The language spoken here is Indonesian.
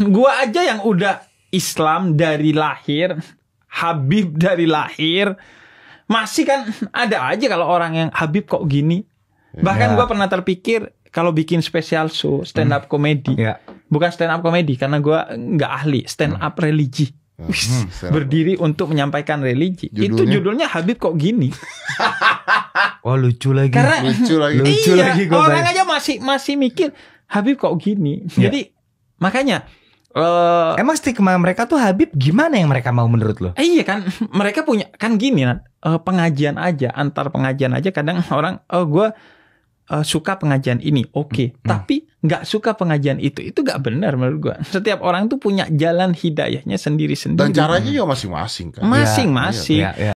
gua aja yang udah Islam dari lahir, Habib dari lahir, masih kan ada aja kalau orang yang Habib kok gini. Bahkan ya. gua pernah terpikir kalau bikin spesial show stand up hmm. komedi, ya. bukan stand up komedi karena gua nggak ahli stand up hmm. religi. hmm, berdiri untuk menyampaikan religi. Judulnya? Itu judulnya Habib kok gini. Wah oh, lucu lagi. Karena lucu lagi. Iya, lucu iya, lagi orang aja masih masih mikir Habib kok gini. Iya. Jadi makanya Uh, Emang stigma mereka tuh Habib gimana yang mereka mau menurut lo? Eh, iya kan, mereka punya kan gini kan uh, pengajian aja antar pengajian aja kadang orang oh gue uh, suka pengajian ini oke, okay. Hmm, hmm. tapi nggak suka pengajian itu itu nggak benar menurut gue. Setiap orang tuh punya jalan hidayahnya sendiri-sendiri. Dan caranya juga masing-masing kan. Masing-masing. Ya, ya, ya.